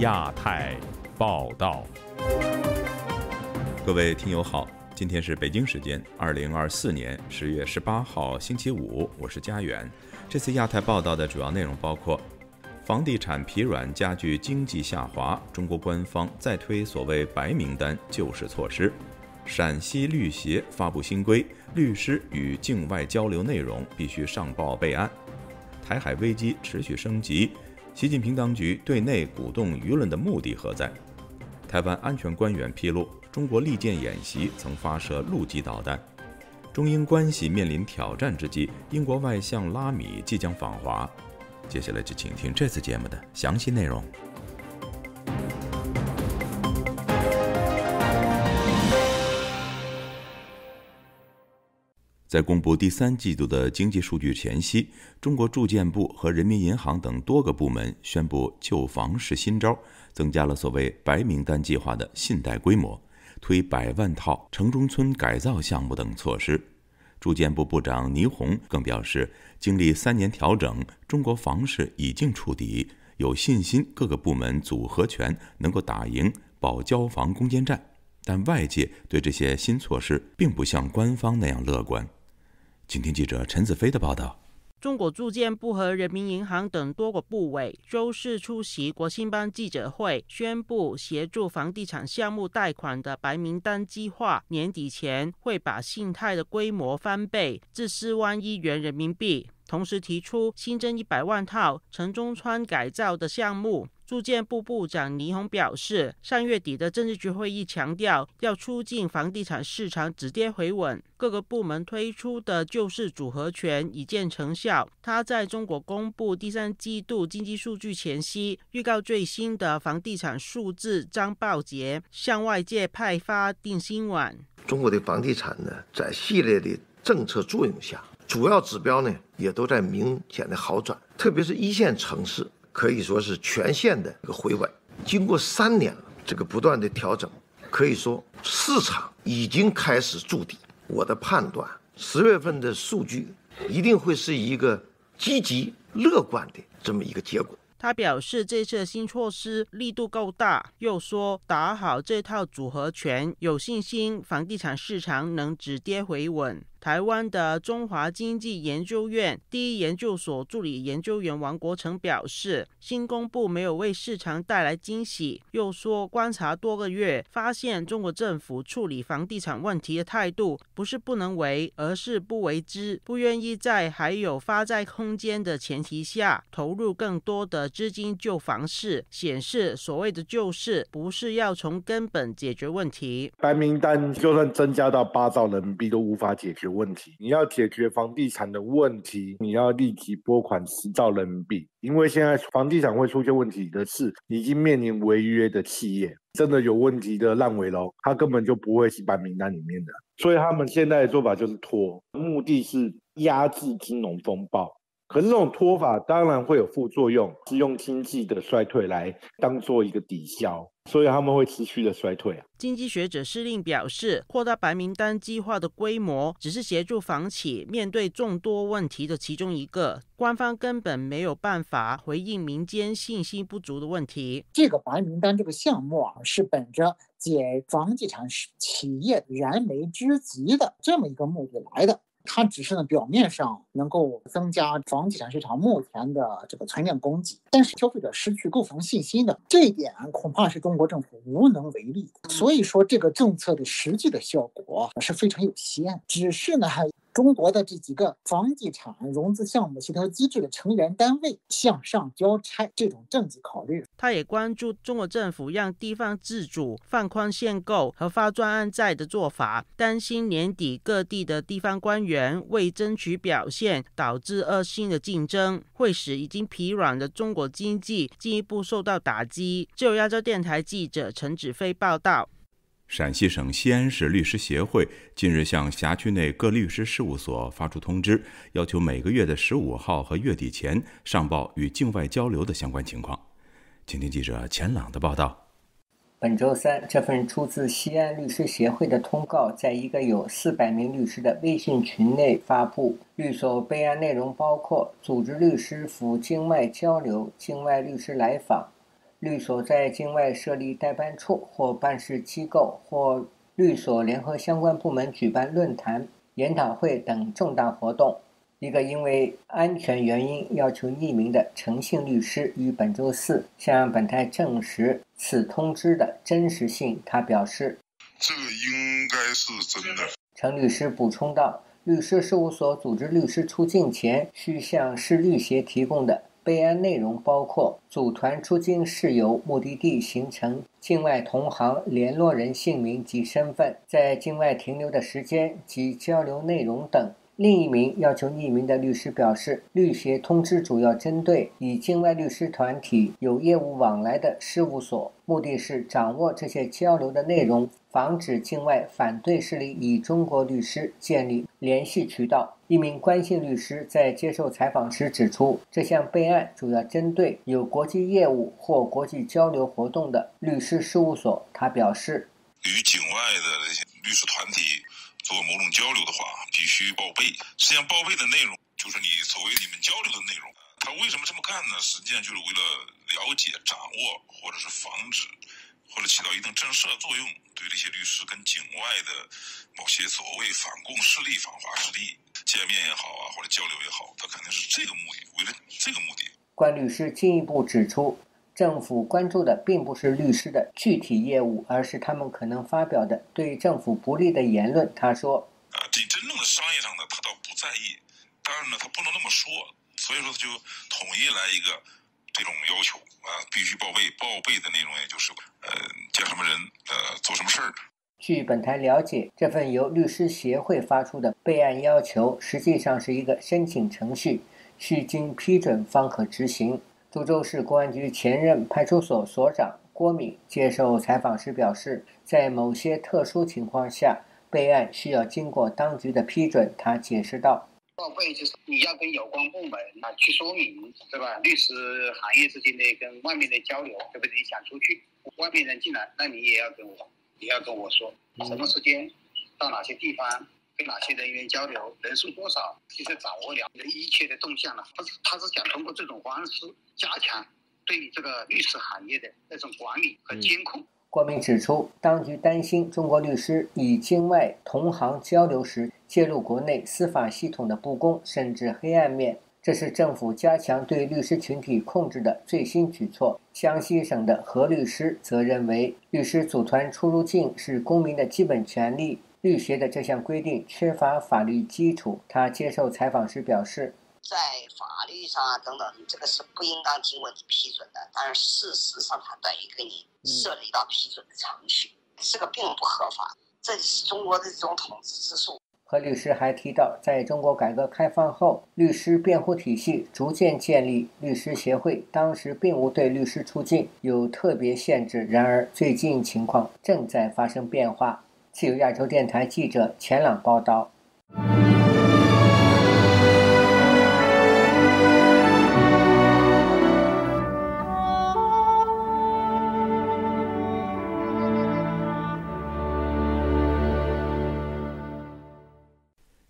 亚太报道，各位听友好，今天是北京时间二零二四年十月十八号星期五，我是嘉远。这次亚太报道的主要内容包括：房地产疲软加剧经济下滑，中国官方再推所谓“白名单”救市措施；陕西律协发布新规，律师与境外交流内容必须上报备案；台海危机持续升级。习近平当局对内鼓动舆论的目的何在？台湾安全官员披露，中国利剑演习曾发射陆基导弹。中英关系面临挑战之际，英国外相拉米即将访华。接下来就请听这次节目的详细内容。在公布第三季度的经济数据前夕，中国住建部和人民银行等多个部门宣布旧房市新招，增加了所谓“白名单”计划的信贷规模，推百万套城中村改造项目等措施。住建部部长倪虹更表示，经历三年调整，中国房市已经触底，有信心各个部门组合拳能够打赢保交房攻坚战。但外界对这些新措施并不像官方那样乐观。请听记者陈子飞的报道。中国住建部和人民银行等多个部委周四出席国新办记者会，宣布协助房地产项目贷款的白名单计划，年底前会把信贷的规模翻倍至四万亿元人民币，同时提出新增一百万套城中村改造的项目。住建部部长倪虹表示，上月底的政治局会议强调要促进房地产市场止跌回稳，各个部门推出的救市组合拳已见成效。他在中国公布第三季度经济数据前夕，预告最新的房地产数字，张报杰向外界派发定心丸。中国的房地产呢，在系列的政策作用下，主要指标呢也都在明显的好转，特别是一线城市。可以说是全线的一个回稳，经过三年了，这个不断的调整，可以说市场已经开始筑底。我的判断，十月份的数据一定会是一个积极乐观的这么一个结果。他表示，这次新措施力度够大，又说打好这套组合拳，有信心房地产市场能止跌回稳。台湾的中华经济研究院第一研究所助理研究员王国成表示，新公布没有为市场带来惊喜。又说，观察多个月，发现中国政府处理房地产问题的态度不是不能为，而是不为之，不愿意在还有发债空间的前提下投入更多的资金救房市。显示所谓的救市，不是要从根本解决问题。白名单就算增加到八兆人民币都无法解决。问题，你要解决房地产的问题，你要立即拨款十兆人民币。因为现在房地产会出现问题的是，已经面临违约的企业，真的有问题的烂尾楼，它根本就不会是白名单里面的。所以他们现在的做法就是拖，目的是压制金融风暴。可是这种拖法当然会有副作用，是用经济的衰退来当做一个抵消。所以他们会持续的衰退啊！经济学者施令表示，扩大白名单计划的规模只是协助房企面对众多问题的其中一个。官方根本没有办法回应民间信心不足的问题。这个白名单这个项目啊，是本着解房地产企业燃眉之急的这么一个目的来的。它只是呢，表面上能够增加房地产市场目前的这个存量供给，但是消费者失去购房信心的这一点，恐怕是中国政府无能为力所以说，这个政策的实际的效果是非常有限，只是呢。中国的这几个房地产融资项目协调机制的成员单位向上交差，这种政绩考虑。他也关注中国政府让地方自主放宽限购和发专案债的做法，担心年底各地的地方官员为争取表现导致恶性的竞争，会使已经疲软的中国经济进一步受到打击。就亚洲电台记者陈子飞报道。陕西省西安市律师协会近日向辖区内各律师事务所发出通知，要求每个月的十五号和月底前上报与境外交流的相关情况。请听记者钱朗的报道。本周三，这份出自西安律师协会的通告在一个有四百名律师的微信群内发布。律所备案内容包括组织律师赴境外交流、境外律师来访。律所在境外设立代办处或办事机构，或律所联合相关部门举办论坛、研讨会等重大活动。一个因为安全原因要求匿名的诚信律师于本周四向本台证实此通知的真实性。他表示：“这应该是真的。”陈律师补充道：“律师事务所组织律师出境前需向市律协提供的。”备案内容包括组团出境事由、目的地、行程、境外同行联络人姓名及身份、在境外停留的时间及交流内容等。另一名要求匿名的律师表示，律协通知主要针对与境外律师团体有业务往来的事务所，目的是掌握这些交流的内容，防止境外反对势力与中国律师建立联系渠道。一名关姓律师在接受采访时指出，这项备案主要针对有国际业务或国际交流活动的律师事务所。他表示，与境外的那些律师团体做某种交流的话，必须报备。实际上，报备的内容就是你所谓你们交流的内容。他为什么这么干呢？实际上就是为了了解、掌握，或者是防止，或者起到一定震慑作用，对这些律师跟境外的某些所谓反共势力、反华势力。见面也好啊，或者交流也好，他肯定是这个目的，为了这个目的。关律师进一步指出，政府关注的并不是律师的具体业务，而是他们可能发表的对政府不利的言论。他说：“啊，这真正的商业上的他倒不在意，当然呢，他不能那么说，所以说他就统一来一个这种要求啊，必须报备，报备的内容也就是呃，见什么人，呃，做什么事儿。”据本台了解，这份由律师协会发出的备案要求，实际上是一个申请程序，需经批准方可执行。株洲市公安局前任派出所所长郭敏接受采访时表示，在某些特殊情况下，备案需要经过当局的批准。他解释道：“报备就是你要跟有关部门去说明，对吧？律师行业之间的跟外面的交流，对不对？你想出去，外面人进来，那你也要跟我。”你要跟我说什么时间，到哪些地方，跟哪些人员交流，人数多少，其实掌握了你的一切的动向了。他是他是想通过这种方式加强对这个律师行业的那种管理和监控。郭明指出，当局担心中国律师与境外同行交流时，介入国内司法系统的不公甚至黑暗面。这是政府加强对律师群体控制的最新举措。江西省的何律师则认为，律师组团出入境是公民的基本权利，律协的这项规定缺乏法律基础。他接受采访时表示，在法律上啊等等，这个是不应当经过你批准的。但是事实上他等于给你设了一道批准的程序，这个并不合法。这是中国的这种统治之术。何律师还提到，在中国改革开放后，律师辩护体系逐渐建立，律师协会当时并无对律师出境有特别限制。然而，最近情况正在发生变化。据亚洲电台记者钱朗报道。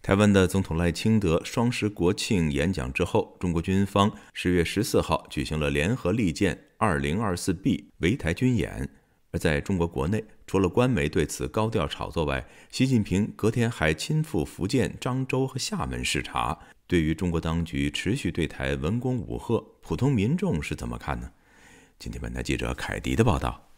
台湾的总统赖清德双十国庆演讲之后，中国军方十月十四号举行了联合利剑二零二四 B 围台军演。而在中国国内，除了官媒对此高调炒作外，习近平隔天还亲赴福建漳州和厦门视察。对于中国当局持续对台文攻武赫，普通民众是怎么看呢？今天，本台记者凯迪的报道。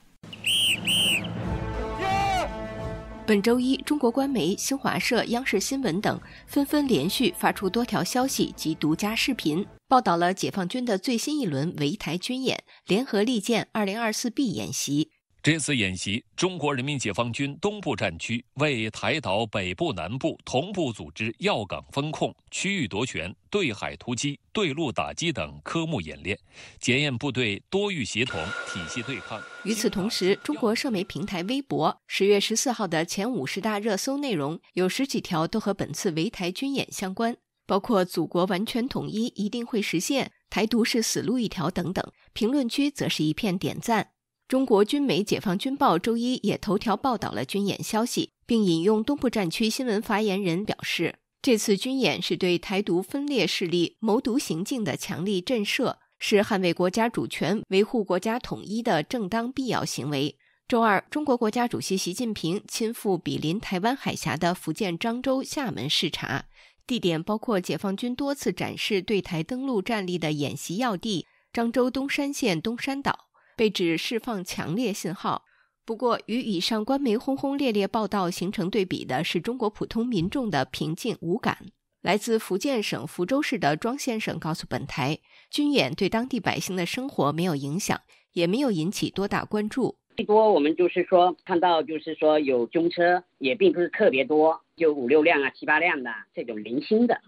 本周一，中国官媒新华社、央视新闻等纷纷连续发出多条消息及独家视频，报道了解放军的最新一轮围台军演——联合利剑二零二四 B 演习。这次演习，中国人民解放军东部战区为台岛北部、南部同步组织要港风控、区域夺权、对海突击、对陆打击等科目演练，检验部队多域协同、体系对抗。与此同时，中国社媒平台微博十月十四号的前五十大热搜内容有十几条都和本次围台军演相关，包括“祖国完全统一一定会实现”“台独是死路一条”等等。评论区则是一片点赞。中国军媒《解放军报》周一也头条报道了军演消息，并引用东部战区新闻发言人表示，这次军演是对台独分裂势力谋独行径的强力震慑，是捍卫国家主权、维护国家统一的正当必要行为。周二，中国国家主席习近平亲赴毗邻台湾海峡的福建漳州、厦门视察，地点包括解放军多次展示对台登陆战力的演习要地——漳州东山县东山岛。被指释放强烈信号，不过与以上官媒轰轰烈烈报道形成对比的是，中国普通民众的平静无感。来自福建省福州市的庄先生告诉本台，军演对当地百姓的生活没有影响，也没有引起多大关注。最多我们就是说看到，就是说有军车，也并不是特别多，就五六辆啊，七八辆的这种零星的。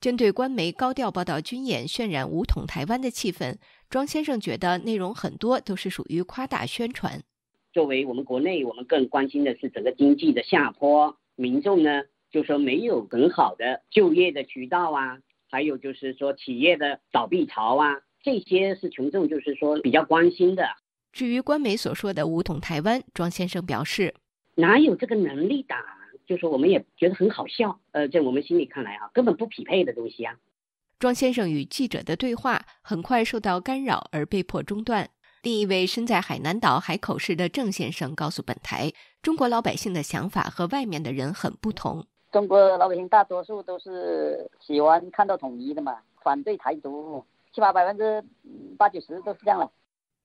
针对官媒高调报道军演，渲染武统台湾的气氛。庄先生觉得内容很多都是属于夸大宣传。作为我们国内，我们更关心的是整个经济的下坡，民众呢就说没有很好的就业的渠道啊，还有就是说企业的倒闭潮啊，这些是群众就是说比较关心的。至于官媒所说的武统台湾，庄先生表示，哪有这个能力打？就说我们也觉得很好笑。呃，在我们心里看来啊，根本不匹配的东西啊。庄先生与记者的对话很快受到干扰而被迫中断。另一位身在海南岛海口市的郑先生告诉本台：“中国老百姓的想法和外面的人很不同。中国老百姓大多数都是喜欢看到统一的嘛，反对台独，起码百分之八九十都是这样的。”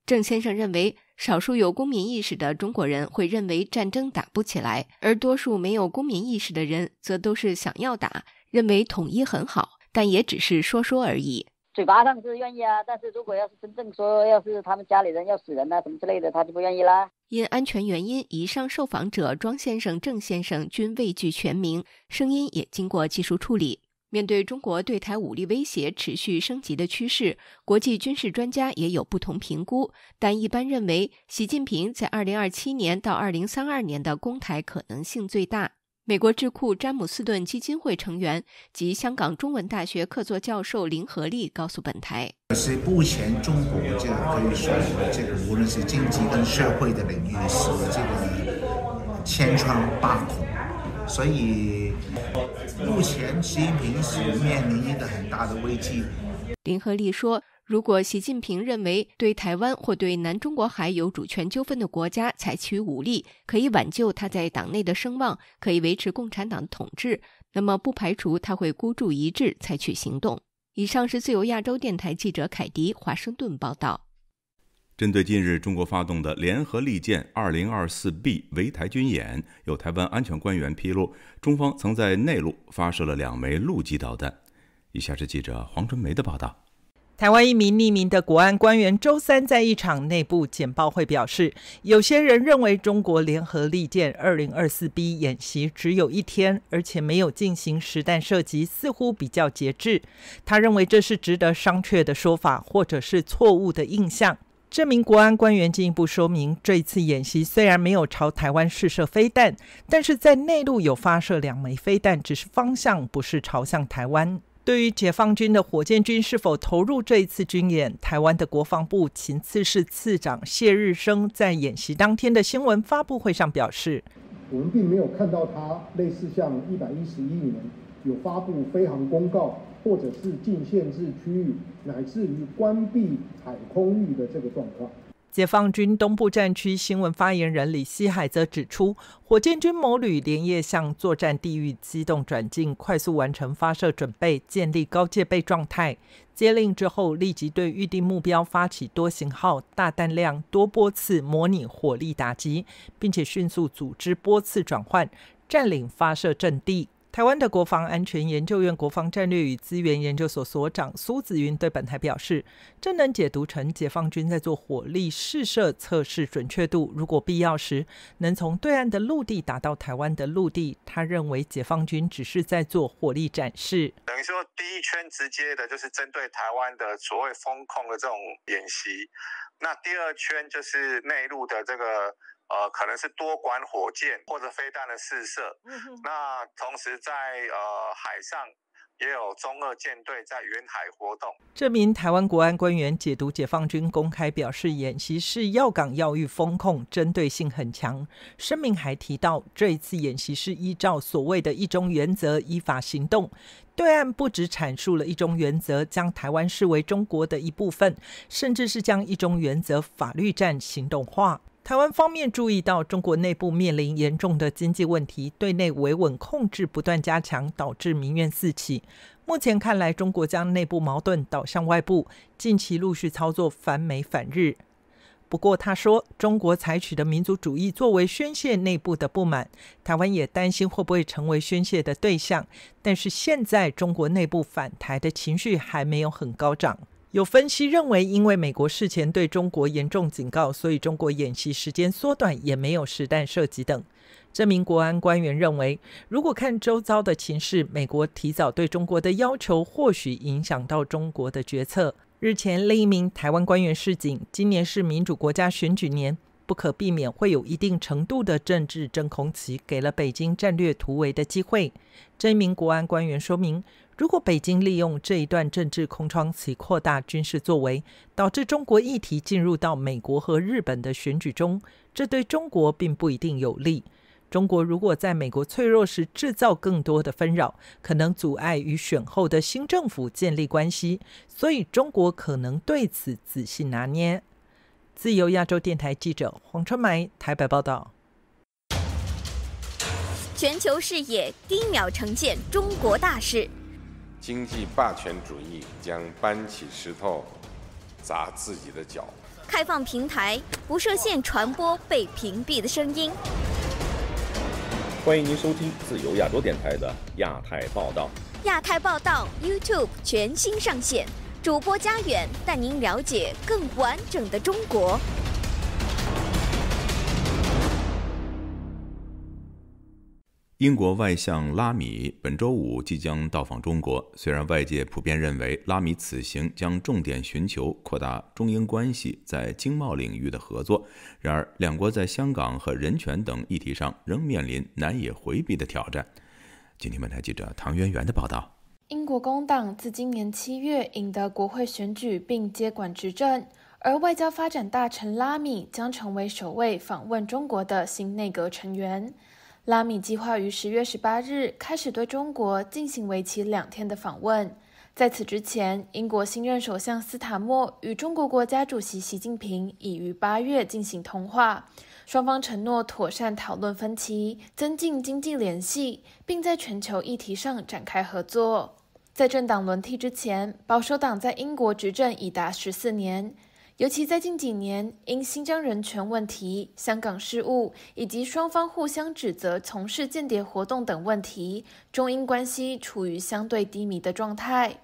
郑先生认为，少数有公民意识的中国人会认为战争打不起来，而多数没有公民意识的人则都是想要打，认为统一很好。但也只是说说而已。嘴巴上是愿意啊，但是如果要是真正说，要是他们家里人要死人呐，什么之类的，他就不愿意啦。因安全原因，以上受访者庄先生、郑先生均未具全名，声音也经过技术处理。面对中国对台武力威胁持续升级的趋势，国际军事专家也有不同评估，但一般认为，习近平在二零二七年到二零三二年的攻台可能性最大。美国智库詹姆斯顿基金会成员及香港中文大学客座教授林和利告诉本台：“是目前中国，这个可以说，这个无论是经济跟社会的领域，是这个千疮百孔，所以目前其平是面临一个很大的危机。”林和利说。如果习近平认为对台湾或对南中国海有主权纠纷的国家采取武力可以挽救他在党内的声望，可以维持共产党的统治，那么不排除他会孤注一掷采取行动。以上是自由亚洲电台记者凯迪华盛顿报道。针对近日中国发动的联合利剑 -2024B 围台军演，有台湾安全官员披露，中方曾在内陆发射了两枚陆基导弹。以下是记者黄春梅的报道。台湾一名匿名的国安官员周三在一场内部简报会表示，有些人认为中国联合利剑二零二四 B 演习只有一天，而且没有进行实弹射击，似乎比较节制。他认为这是值得商榷的说法，或者是错误的印象。这名国安官员进一步说明，这次演习虽然没有朝台湾试射飞弹，但是在内陆有发射两枚飞弹，只是方向不是朝向台湾。对于解放军的火箭军是否投入这一次军演，台湾的国防部秦次是次长谢日生在演习当天的新闻发布会上表示：“我们并没有看到他类似像一百一十一年有发布飞航公告，或者是禁限制区域，乃至于关闭海空域的这个状况。”解放军东部战区新闻发言人李希海则指出，火箭军某旅连夜向作战地域机动转进，快速完成发射准备，建立高戒备状态。接令之后，立即对预定目标发起多型号、大弹量、多波次模拟火力打击，并且迅速组织波次转换，占领发射阵地。台湾的国防安全研究院国防战略与资源研究所所长苏子云对本台表示：“这能解读成解放军在做火力试射测试，准确度如果必要时能从对岸的陆地打到台湾的陆地。他认为解放军只是在做火力展示，等于说第一圈直接的就是针对台湾的所谓风控的这种演习，那第二圈就是内陆的这个。”呃，可能是多管火箭或者飞弹的试射。那同时在呃海上也有中二舰队在远海活动。这名台湾国安官员解读解放军公开表示，演习是要港要域封控，针对性很强。声明还提到，这一次演习是依照所谓的一中原则依法行动。对岸不只阐述了一中原则，将台湾视为中国的一部分，甚至是将一中原则法律战行动化。台湾方面注意到，中国内部面临严重的经济问题，对内维稳控制不断加强，导致民怨四起。目前看来，中国将内部矛盾导向外部，近期陆续操作反美反日。不过，他说，中国采取的民族主义作为宣泄内部的不满，台湾也担心会不会成为宣泄的对象。但是，现在中国内部反台的情绪还没有很高涨。有分析认为，因为美国事前对中国严重警告，所以中国演习时间缩短，也没有实弹射击等。这名国安官员认为，如果看周遭的情势，美国提早对中国的要求，或许影响到中国的决策。日前，另一名台湾官员示警，今年是民主国家选举年，不可避免会有一定程度的政治真空期，给了北京战略突围的机会。这名国安官员说明。如果北京利用这一段政治空窗期扩大军事作为，导致中国议题进入到美国和日本的选举中，这对中国并不一定有利。中国如果在美国脆弱时制造更多的纷扰，可能阻碍与选后的新政府建立关系，所以中国可能对此仔细拿捏。自由亚洲电台记者黄春梅台北报道。全球视野，一秒呈现中国大事。经济霸权主义将搬起石头砸自己的脚。开放平台，不设限传播被屏蔽的声音。欢迎您收听自由亚洲电台的亚太报道。亚太报道 YouTube 全新上线，主播家远带您了解更完整的中国。英国外相拉米本周五即将到访中国。虽然外界普遍认为拉米此行将重点寻求扩大中英关系在经贸领域的合作，然而两国在香港和人权等议题上仍面临难以回避的挑战。今天，本台记者唐媛媛的报道，英国工党自今年七月赢得国会选举并接管执政，而外交发展大臣拉米将成为首位访问中国的新内阁成员。拉米计划于十月十八日开始对中国进行为期两天的访问。在此之前，英国新任首相斯塔默与中国国家主席习近平已于八月进行通话，双方承诺妥善讨论分歧，增进经济联系，并在全球议题上展开合作。在政党轮替之前，保守党在英国执政已达十四年。尤其在近几年，因新疆人权问题、香港事务以及双方互相指责从事间谍活动等问题，中英关系处于相对低迷的状态。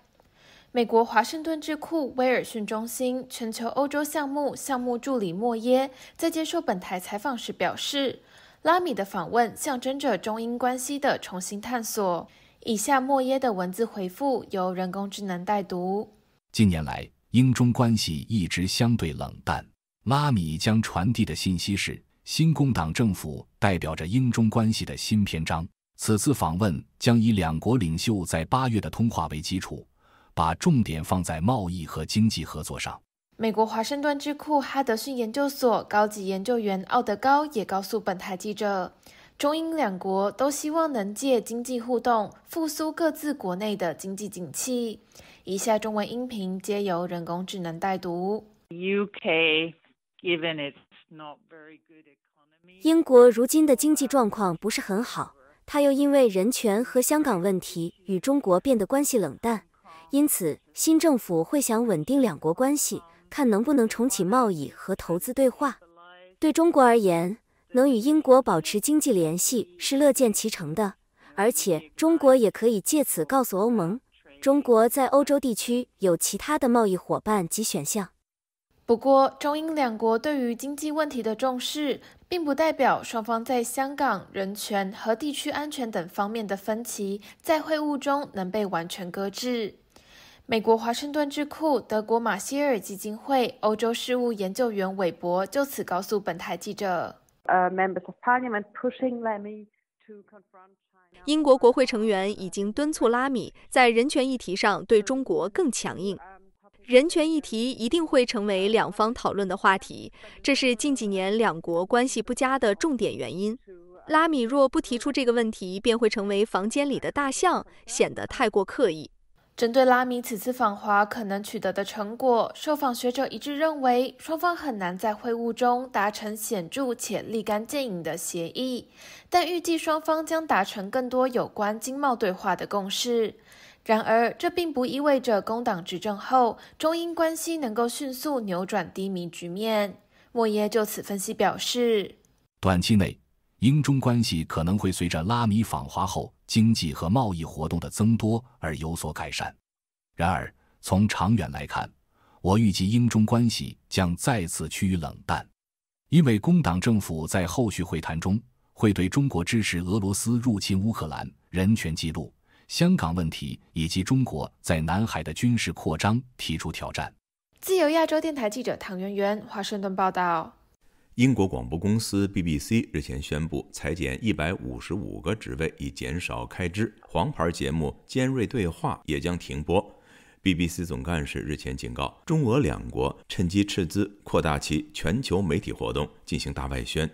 美国华盛顿智库威尔逊中心全球欧洲项目项目助理莫耶在接受本台采访时表示：“拉米的访问象征着中英关系的重新探索。”以下莫耶的文字回复由人工智能代读。近年来。英中关系一直相对冷淡。拉米将传递的信息是，新工党政府代表着英中关系的新篇章。此次访问将以两国领袖在八月的通话为基础，把重点放在贸易和经济合作上。美国华盛顿智库哈德逊研究所高级研究员奥德高也告诉本台记者，中英两国都希望能借经济互动复苏各自国内的经济景气。以下中文音频皆由人工智能代读。UK 英国如今的经济状况不是很好，他又因为人权和香港问题与中国变得关系冷淡，因此新政府会想稳定两国关系，看能不能重启贸易和投资对话。对中国而言，能与英国保持经济联系是乐见其成的，而且中国也可以借此告诉欧盟。中国在欧洲地区有其他的贸易伙伴及选项，不过中英两国对于经济问题的重视，并不代表双方在香港人权和地区安全等方面的分歧在会晤中能被完全搁置。美国华盛顿智库德国马歇尔基金会欧洲事务研究员韦伯就此告诉本台记者。英国国会成员已经敦促拉米在人权议题上对中国更强硬。人权议题一定会成为两方讨论的话题，这是近几年两国关系不佳的重点原因。拉米若不提出这个问题，便会成为房间里的大象，显得太过刻意。针对拉米此次访华可能取得的成果，受访学者一致认为，双方很难在会晤中达成显著且立竿见影的协议，但预计双方将达成更多有关经贸对话的共识。然而，这并不意味着工党执政后中英关系能够迅速扭转低迷局面。莫耶就此分析表示，短期内。英中关系可能会随着拉米访华后经济和贸易活动的增多而有所改善。然而，从长远来看，我预计英中关系将再次趋于冷淡，因为工党政府在后续会谈中会对中国支持俄罗斯入侵乌克兰、人权记录、香港问题以及中国在南海的军事扩张提出挑战。自由亚洲电台记者唐媛媛，华盛顿报道。英国广播公司 BBC 日前宣布裁减一百五十五个职位以减少开支，黄牌节目《尖锐对话》也将停播。BBC 总干事日前警告，中俄两国趁机斥资扩大其全球媒体活动，进行大外宣。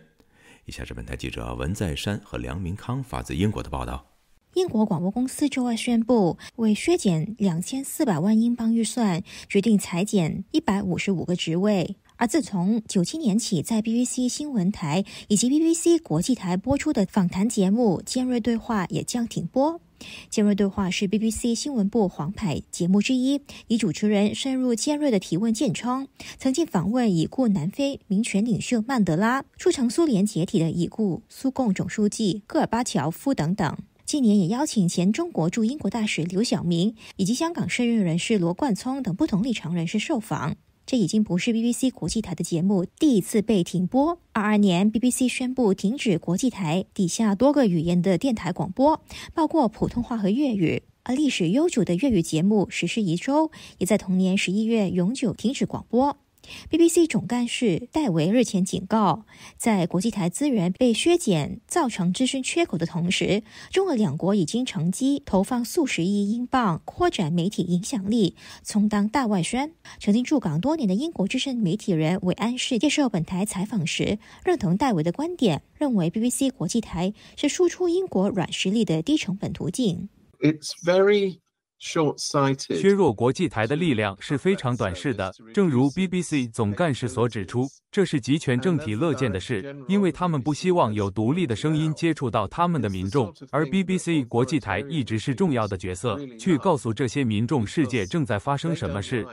以下是本台记者文在山和梁明康发自英国的报道。英国广播公司周二宣布，为削减两千四百万英镑预算，决定裁减一百五十五个职位。而自从九七年起，在 BBC 新闻台以及 BBC 国际台播出的访谈节目《尖锐对话》也将停播。《尖锐对话》是 BBC 新闻部黄牌节目之一，以主持人深入尖锐的提问见称。曾经访问已故南非民权领袖曼德拉、促成苏联解体的已故苏共总书记戈尔巴乔夫等等。近年也邀请前中国驻英国大使刘晓明以及香港涉粤人士罗冠聪等不同立场人士受访。这已经不是 BBC 国际台的节目第一次被停播。二二年，BBC 宣布停止国际台底下多个语言的电台广播，包括普通话和粤语。而历史悠久的粤语节目《时事一周》也在同年十一月永久停止广播。BBC 总干事戴维日前警告，在国际台资源被削减、造成资讯缺口的同时，中俄两国已经乘机投放数十亿英镑，扩展媒体影响力，充当大外宣。曾经驻港多年的英国资深媒体人韦安士接受本台采访时，认同戴维的观点，认为 BBC 国际台是输出英国软实力的低成本途径。It's very 削弱国际台的力量是非常短视的。正如 BBC 总干事所指出，这是集权政体乐见的事，因为他们不希望有独立的声音接触到他们的民众。而 BBC 国际台一直是重要的角色，去告诉这些民众世界正在发生什么事。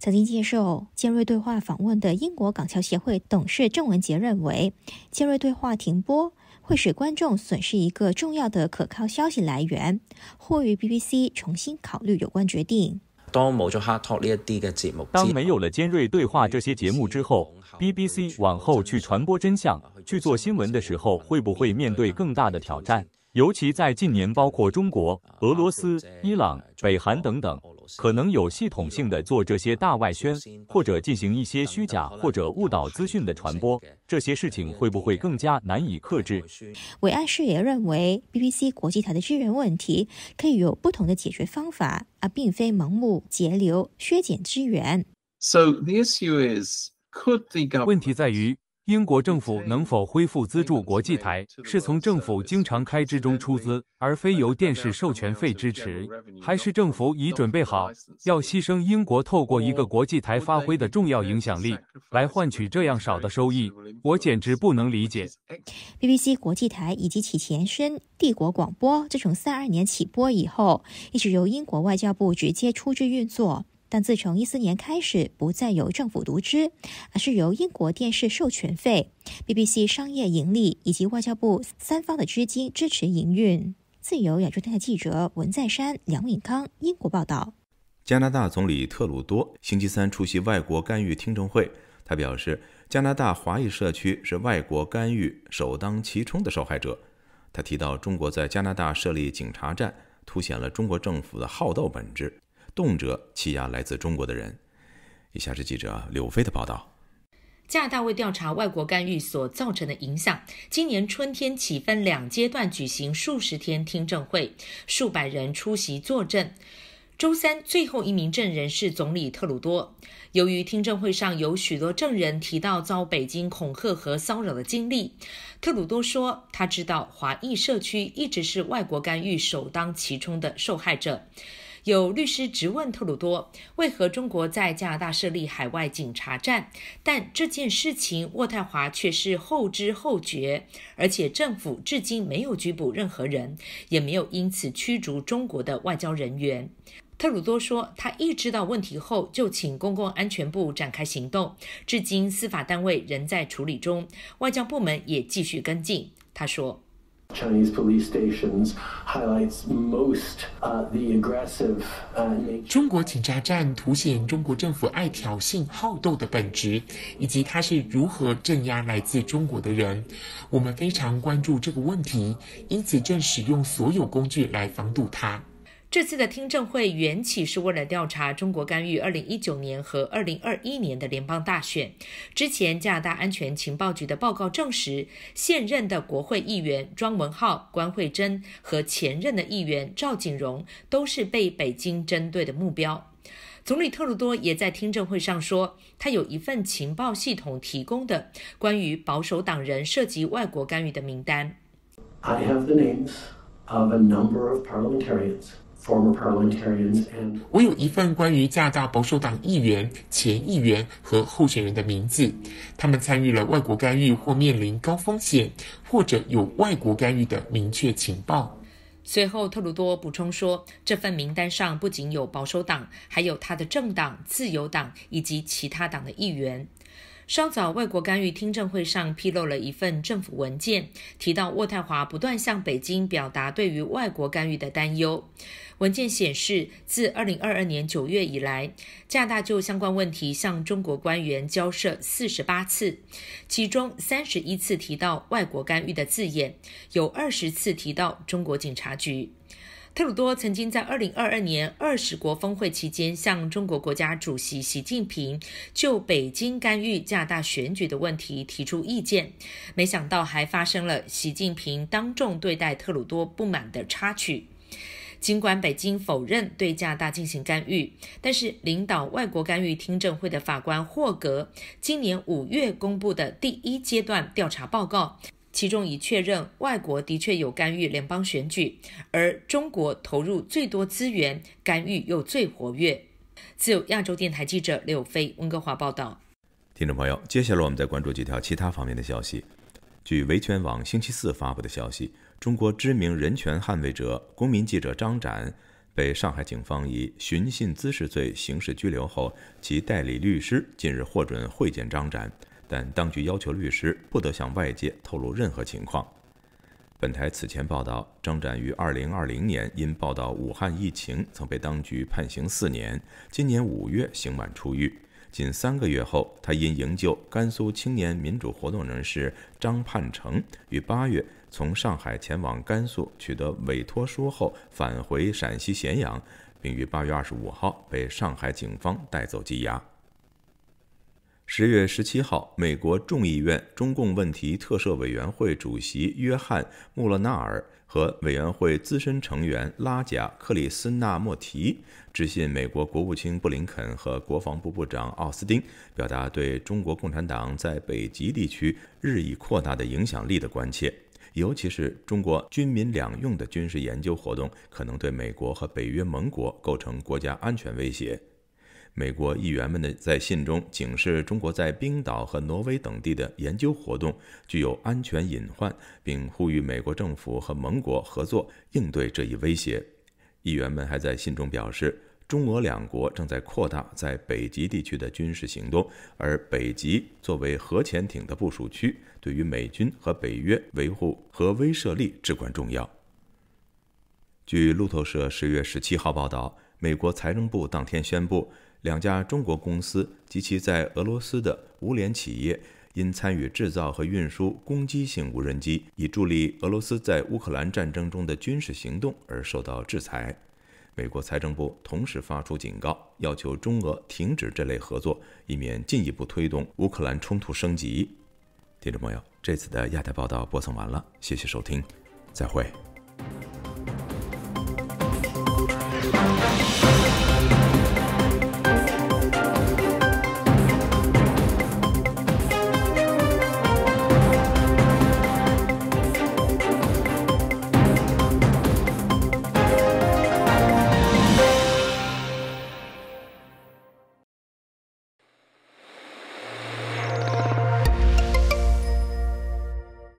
曾经接受《尖锐对话》访问的英国港桥协会董事郑文杰认为，《尖锐对话》停播。会使观众损失一个重要的可靠消息来源，或与 BBC 重新考虑有关决定。当没有了《Hard Talk》一节目，当没有了尖锐对话这些节目之后，BBC 往后去传播真相、去做新闻的时候，会不会面对更大的挑战？尤其在近年，包括中国、俄罗斯、伊朗、北韩等等。可能有系统性的做这些大外宣，或者进行一些虚假或者误导资讯的传播，这些事情会不会更加难以克制？韦安士也认为，BBC 国际台的资源问题可以有不同的解决方法，而并非盲目节流削减资源。So the issue is 问题在于。英国政府能否恢复资助国际台，是从政府经常开支中出资，而非由电视授权费支持，还是政府已准备好要牺牲英国透过一个国际台发挥的重要影响力，来换取这样少的收益？我简直不能理解。BBC 国际台以及其前身帝国广播，自从三二年起播以后，一直由英国外交部直接出资运作。但自从一四年开始，不再由政府独资，而是由英国电视授权费、BBC 商业盈利以及外交部三方的资金支持营运。自由亚洲电台记者文在山、梁敏康英国报道。加拿大总理特鲁多星期三出席外国干预听证会，他表示，加拿大华裔社区是外国干预首当其冲的受害者。他提到，中国在加拿大设立警察站，凸显了中国政府的好斗本质。动辄欺压来自中国的人。以下是记者柳飞的报道：加拿大为调查外国干预所造成的影响，今年春天起分两阶段举行数十天听证会，数百人出席作证。周三最后一名证人是总理特鲁多。由于听证会上有许多证人提到遭北京恐吓和骚扰的经历，特鲁多说他知道华裔社区一直是外国干预首当其冲的受害者。有律师直问特鲁多，为何中国在加拿大设立海外警察站？但这件事情渥太华却是后知后觉，而且政府至今没有拘捕任何人，也没有因此驱逐中国的外交人员。特鲁多说，他一知道问题后就请公共安全部展开行动，至今司法单位仍在处理中，外交部门也继续跟进。他说。中国警察站凸显中国政府爱挑衅、好斗的本质，以及他是如何镇压来自中国的人。我们非常关注这个问题，因此正使用所有工具来防堵它。这次的听证会缘起是为了调查中国干预二零一九年和二零二一年的联邦大选。之前，加拿大安全情报局的报告证实，现任的国会议员庄文浩、关慧珍和前任的议员赵锦荣都是被北京针对的目标。总理特鲁多也在听证会上说，他有一份情报系统提供的关于保守党人涉及外国干预的名单。I parliamentarians have the names a number of of 我有一份关于加大保守党议员、前议员和候选人的名字，他们参与了外国干预或面临高风险，或者有外国干预的明确情报。随后，特鲁多补充说，这份名单上不仅有保守党，还有他的政党自由党以及其他党的议员。稍早，外国干预听证会上披露了一份政府文件，提到渥太华不断向北京表达对于外国干预的担忧。文件显示，自2022年9月以来，加大就相关问题向中国官员交涉48次，其中31次提到外国干预的字眼，有20次提到中国警察局。特鲁多曾经在二零二二年二十国峰会期间向中国国家主席习近平就北京干预加大选举的问题提出意见，没想到还发生了习近平当众对待特鲁多不满的插曲。尽管北京否认对加大进行干预，但是领导外国干预听证会的法官霍格今年五月公布的第一阶段调查报告。其中已确认，外国的确有干预联邦选举，而中国投入最多资源，干预又最活跃。自有亚洲电台记者刘飞，温哥华报道。听众朋友，接下来我们再关注几条其他方面的消息。据维权网星期四发布的消息，中国知名人权捍卫者、公民记者张展被上海警方以寻衅滋事罪刑事拘留后，其代理律师近日获准会见张展。但当局要求律师不得向外界透露任何情况。本台此前报道，张展于二零二零年因报道武汉疫情，曾被当局判刑四年。今年五月，刑满出狱。仅三个月后，他因营救甘肃青年民主活动人士张盼成，于八月从上海前往甘肃取得委托书后，返回陕西咸阳，并于八月二十五号被上海警方带走羁押。十月十七号，美国众议院中共问题特设委员会主席约翰·穆勒纳尔和委员会资深成员拉贾·克里斯纳莫提致信美国国务卿布林肯和国防部部长奥斯汀，表达对中国共产党在北极地区日益扩大的影响力的关切，尤其是中国军民两用的军事研究活动可能对美国和北约盟国构成国家安全威胁。美国议员们的在信中警示中国在冰岛和挪威等地的研究活动具有安全隐患，并呼吁美国政府和盟国合作应对这一威胁。议员们还在信中表示，中俄两国正在扩大在北极地区的军事行动，而北极作为核潜艇的部署区，对于美军和北约维护核威慑力至关重要。据路透社十月十七号报道，美国财政部当天宣布。两家中国公司及其在俄罗斯的无联企业因参与制造和运输攻击性无人机，以助力俄罗斯在乌克兰战争中的军事行动而受到制裁。美国财政部同时发出警告，要求中俄停止这类合作，以免进一步推动乌克兰冲突升级。听众朋友，这次的亚太报道播送完了，谢谢收听，再会。